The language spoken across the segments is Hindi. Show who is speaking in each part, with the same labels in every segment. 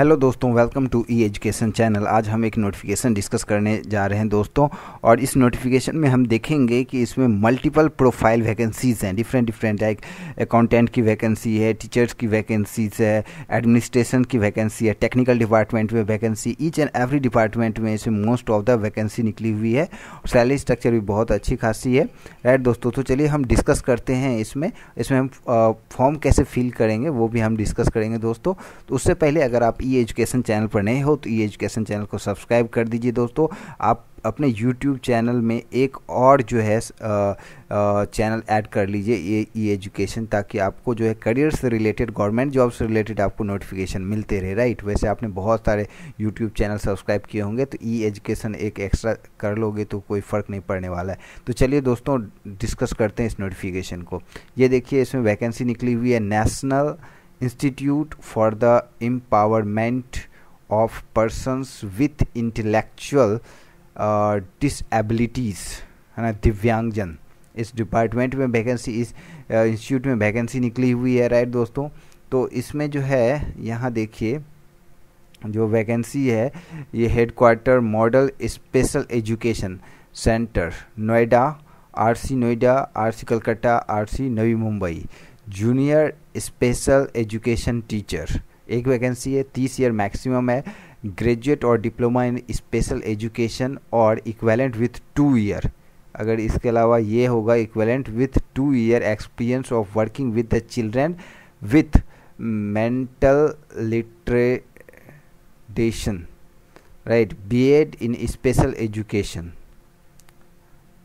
Speaker 1: हेलो दोस्तों welcome to E education channel आज हम एक नोटिफिकेशन डिस्कस करने जा रहे हैं दोस्तों और इस नोटिफिकेशन में हम देखेंगे कि इसमें मल्टीपल प्रोफाइल वैकेंसीज़ हैं डिफरेंट डिफरेंट लाइक अकाउंटेंट की वैकेंसी है टीचर्स की वैकेंसीज है एडमिनिस्ट्रेशन की वैकेंसी है टेक्निकल डिपार्टमेंट में vacancy each and every department में इसमें मोस्ट ऑफ द वैकेंसी निकली हुई है सैलरी स्ट्रक्चर भी बहुत अच्छी खासी है राइट दोस्तों तो चलिए हम डिस्कस करते हैं इसमें इसमें हम फॉर्म कैसे फिल करेंगे वो भी हम डिस्कस करेंगे दोस्तों तो उससे पहले अगर आप ई एजुकेशन चैनल पर नए हो तो ई एजुकेशन चैनल को सब्सक्राइब कर दीजिए दोस्तों आप अपने यूट्यूब चैनल में एक और जो है चैनल ऐड कर लीजिए ये ई एजुकेशन ताकि आपको जो है करियर से रिलेटेड गवर्नमेंट जॉब से रिलेटेड आपको नोटिफिकेशन मिलते रहे राइट वैसे आपने बहुत सारे यूट्यूब चैनल सब्सक्राइब किए होंगे तो ई एजुकेशन एक एक्स्ट्रा कर लोगे तो कोई फ़र्क नहीं पड़ने वाला है तो चलिए दोस्तों डिस्कस करते हैं इस नोटिफिकेशन को ये देखिए इसमें वैकेंसी निकली हुई है National Institute for the Empowerment of Persons with Intellectual Disabilities है ना दिव्यांगजन इस डिपार्टमेंट में वैकेंसी इस इंस्टीट्यूट uh, में वैकेंसी निकली हुई है राइट दोस्तों तो इसमें जो है यहाँ देखिए जो वैकेंसी है ये headquarter model special education centre Noida RC Noida RC Calcutta RC Navi Mumbai junior special education teacher एक वैकेंसी है तीस ईयर मैक्सिमम है ग्रेजुएट और डिप्लोमा इन स्पेशल एजुकेशन और इक्वेलेंट विथ टू ईयर अगर इसके अलावा ये होगा equivalent with two year experience of working with the children with mental retardation right B Ed in special education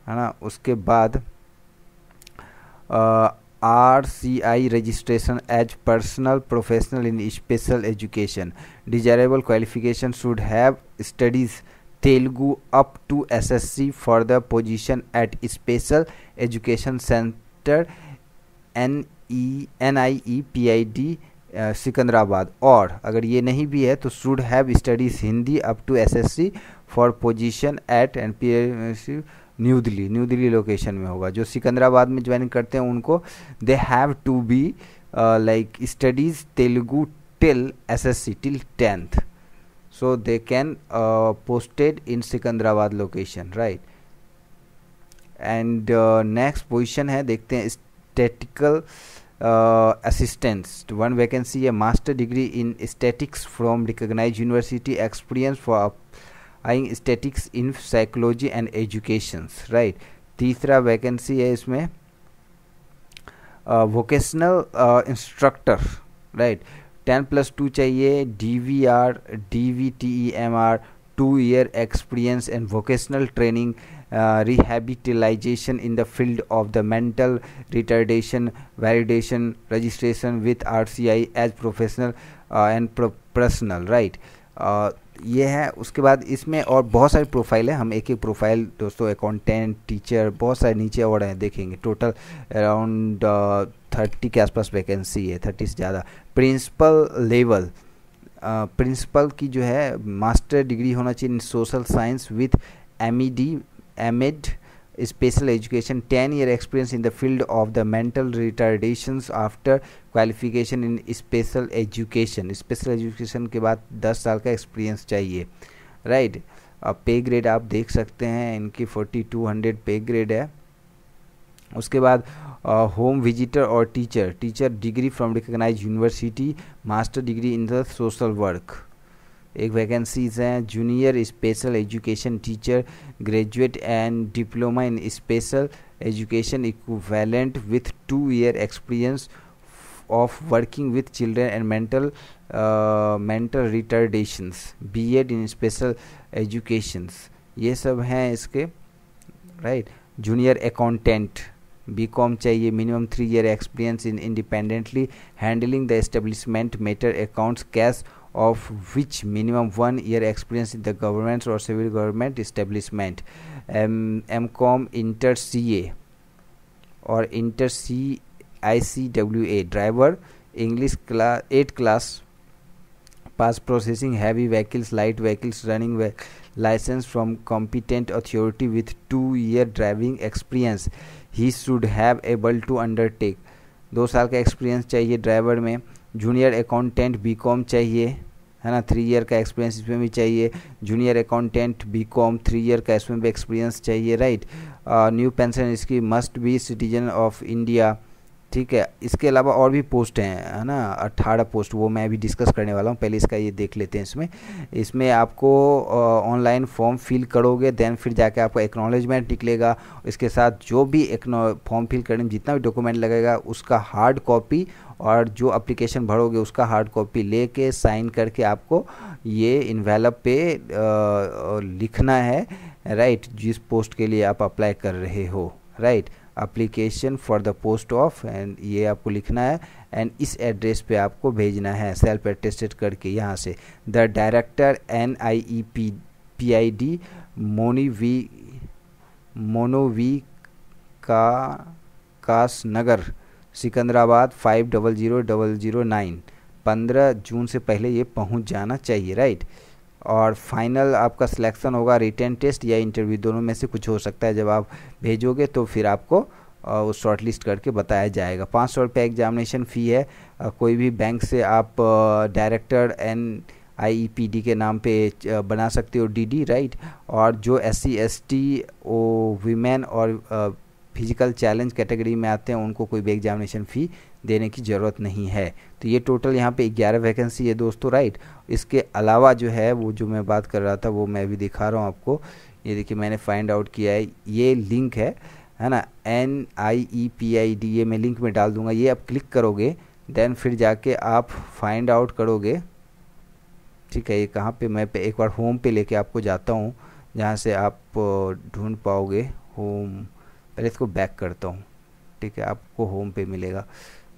Speaker 1: है ना उसके बाद RCI registration as personal professional in special education. Desirable qualification should have studies Telugu up to SSC for the position at Special Education Center NE NIE PID Secunderabad और अगर ये नहीं भी है तो should have studies Hindi up to SSC for position at and P New Delhi New Delhi location में होगा जो सिकंदराबाद में ज्वाइन करते हैं उनको they have to be like studies Telugu till S S C till tenth so they can posted in Secunderabad location right and next position है देखते हैं स्टेटिकल असिस्टेंस वन वैकेंसी है master degree in statistics from recognise university experience for आएंगे statistics in psychology and education right तीसरा वैकेंसी है इसमें vocational instructor right ten plus two चाहिए D V R D V T E M R two year experience and vocational training rehabilitation in the field of the mental retardation validation registration with R C I as professional and personal right ये है उसके बाद इसमें और बहुत सारी प्रोफाइल है हम एक एक प्रोफाइल दोस्तों अकाउंटेंट टीचर बहुत सारे नीचे और हैं देखेंगे टोटल अराउंड थर्टी के आसपास वैकेंसी है थर्टी से ज़्यादा प्रिंसिपल लेवल प्रिंसिपल की जो है मास्टर डिग्री होना चाहिए in social science with M E D M Ed special education ten year experience in the field of the mental retardation after qualification in special education special education के बाद दस साल का एक्सपीरियंस चाहिए राइट अब पे ग्रेड आप देख सकते हैं इनकी forty two hundred pay grade है उसके बाद होम विजिटर और teacher teacher degree from recognise university master degree in the social work एक वैकेंसीज हैं junior special education teacher graduate and diploma in special education equivalent with two year experience of working with children and mental mental retardations B Ed in special educations ये सब हैं इसके right junior accountant B Com चाहिए minimum three year experience in independently handling the establishment matter accounts cash of which minimum one year experience in the government or civil government establishment um, mcom inter ca or inter cicwa driver english class 8 class pass processing heavy vehicles light vehicles running ve- license from competent authority with 2 year driving experience he should have able to undertake दो साल का एक्सपीरियंस चाहिए ड्राइवर में जूनियर अकाउंटेंट बी कॉम चाहिए है ना थ्री ईयर का एक्सपीरियंस इसमें भी चाहिए junior accountant B Com three year का इसमें भी एक्सपीरियंस चाहिए राइट न्यू पेंशन इसकी must be citizen of India ठीक है इसके अलावा और भी पोस्ट हैं है ना अट्ठारह पोस्ट वो मैं अभी डिस्कस करने वाला हूँ पहले इसका ये देख लेते हैं इसमें इसमें आपको ऑनलाइन फॉर्म फिल करोगे देन फिर जाके आपको एक्नॉलेजमेंट निकलेगा इसके साथ जो भी फॉर्म फिल करने में जितना भी डॉक्यूमेंट लगेगा उसका हार्ड कॉपी और जो अप्लीकेशन भरोगे उसका हार्ड कॉपी ले साइन करके आपको ये इन्वेलप पे लिखना है राइट जिस पोस्ट के लिए आप अप्लाई कर रहे हो right application for the post of and ये आपको लिखना है एंड इस एड्रेस पे आपको भेजना है सेल्फ एटेस्टेड करके यहाँ से the director N I E P P I D मोनी वी मोनोवी का कास नगर Secunderabad five double zero double zero nine पंद्रह जून से पहले ये पहुंच जाना चाहिए राइट और फाइनल आपका सिलेक्शन होगा रिटर्न टेस्ट या इंटरव्यू दोनों में से कुछ हो सकता है जब आप भेजोगे तो फिर आपको उस शॉर्ट लिस्ट करके बताया जाएगा पाँच सौ रुपये एग्जामिनेशन फ़ी है कोई भी बैंक से आप director N I E P D के नाम पे बना सकते हो डी डी राइट और जो S C S T or women और फिजिकल चैलेंज कैटेगरी में आते हैं उनको कोई भी एग्जामिनेशन फ़ी देने की ज़रूरत नहीं है तो ये टोटल यहाँ पे ग्यारह वैकेंसी है दोस्तों राइट इसके अलावा जो है वो जो मैं बात कर रहा था वो मैं भी दिखा रहा हूँ आपको ये देखिए मैंने फाइंड आउट किया है ये लिंक है है ना N I E P I D A मैं लिंक में डाल दूंगा ये आप क्लिक करोगे देन फिर जाके आप फाइंड आउट करोगे ठीक है ये कहाँ पे मैं पे एक बार होम पे लेके आपको जाता हूँ जहाँ से आप ढूंढ पाओगे होम पहले इसको बैक करता हूँ ठीक है आपको होम पे मिलेगा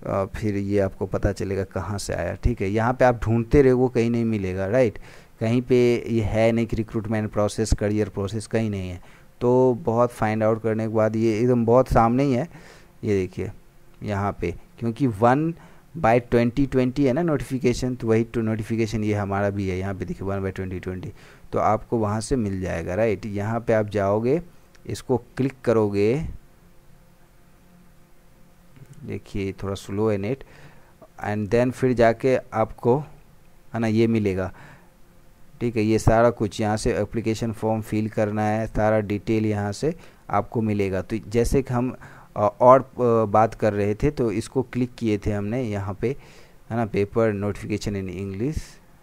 Speaker 1: आ, फिर ये आपको पता चलेगा कहाँ से आया ठीक है यहाँ पे आप ढूंढते रहे वो कहीं नहीं मिलेगा राइट कहीं पे ये है नहीं कि रिक्रूटमेंट प्रोसेस करियर प्रोसेस कहीं नहीं है तो बहुत फाइंड आउट करने के बाद ये एकदम बहुत सामने ही है ये देखिए यहाँ पे क्योंकि वन बाई ट्वेंटी ट्वेंटी है ना नोटिफिकेशन तो वही टू तो नोटिफिकेशन ये हमारा भी है यहाँ पे देखिए वन बाई ट्वेंटी ट्वेंटी तो आपको वहाँ से मिल जाएगा राइट यहाँ पे आप जाओगे इसको क्लिक करोगे देखिए थोड़ा स्लो है नेट एंड देन फिर जाके आपको है ना ये मिलेगा ठीक है ये सारा कुछ यहाँ से एप्लीकेशन फॉर्म फिल करना है सारा डिटेल यहाँ से आपको मिलेगा तो जैसे कि हम और बात कर रहे थे तो इसको क्लिक किए थे हमने यहाँ पे है ना पेपर नोटिफिकेशन इन इंग्लिश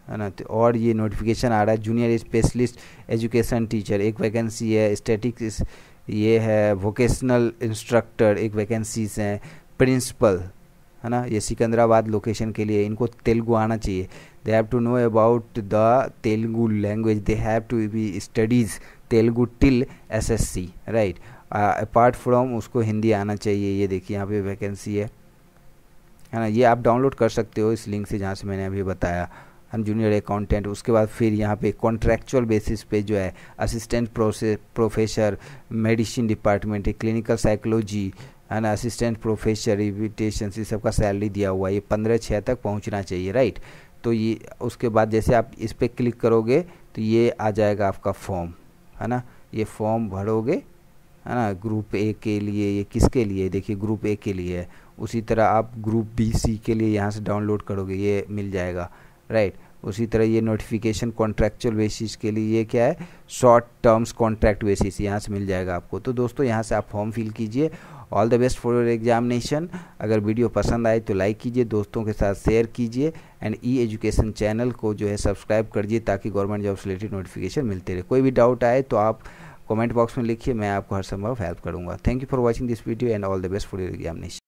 Speaker 1: है ना तो और ये नोटिफिकेशन आ रहा है जूनियर स्पेशलिस्ट एजुकेशन टीचर एक वैकेंसी है स्टैटिक्स ये है वोकेशनल इंस्ट्रक्टर एक वैकेंसीज हैं प्रिंसिपल है ना ये सिकंदराबाद लोकेशन के लिए इनको तेलुगु आना चाहिए they have to know about the Telugu language they have to be studies Telugu till C right apart from उसको हिंदी आना चाहिए ये देखिए यहाँ पे वैकेंसी है है ना ये आप डाउनलोड कर सकते हो इस लिंक से जहाँ से मैंने अभी बताया हम जूनियर अकाउंटेंट उसके बाद फिर यहाँ पे कॉन्ट्रैक्चुअल बेसिस पे जो है assistant professor medicine department clinical psychology है ना असिस्टेंट प्रोफेसर इविटेशन ये सबका सैलरी दिया हुआ है ये पंद्रह छः तक पहुँचना चाहिए राइट तो ये उसके बाद जैसे आप इस पर क्लिक करोगे तो ये आ जाएगा आपका फॉर्म है ना ये फॉर्म भरोगे है ना ग्रुप ए के लिए ये किसके लिए देखिए ग्रुप ए के लिए है उसी तरह आप ग्रुप बी सी के लिए यहाँ से डाउनलोड करोगे ये मिल जाएगा राइट उसी तरह ये नोटिफिकेशन कॉन्ट्रैक्चुअल बेसिस के लिए ये क्या है शॉर्ट टर्म्स कॉन्ट्रैक्ट बेसिस यहाँ से मिल जाएगा आपको तो दोस्तों यहाँ से आप फॉर्म फिल कीजिए all the best for your examination अगर वीडियो पसंद आए तो लाइक कीजिए दोस्तों के साथ शेयर कीजिए एंड ई एजुकेशन चैनल को जो है सब्सक्राइब करिए ताकि गवर्नमेंट जॉब से रिलेटेड नोटिफिकेशन मिलते रहे कोई भी डाउट आए तो आप कमेंट बॉक्स में लिखिए मैं आपको हर संभव हेल्प करूंगा thank you for watching this video and all the best for your examination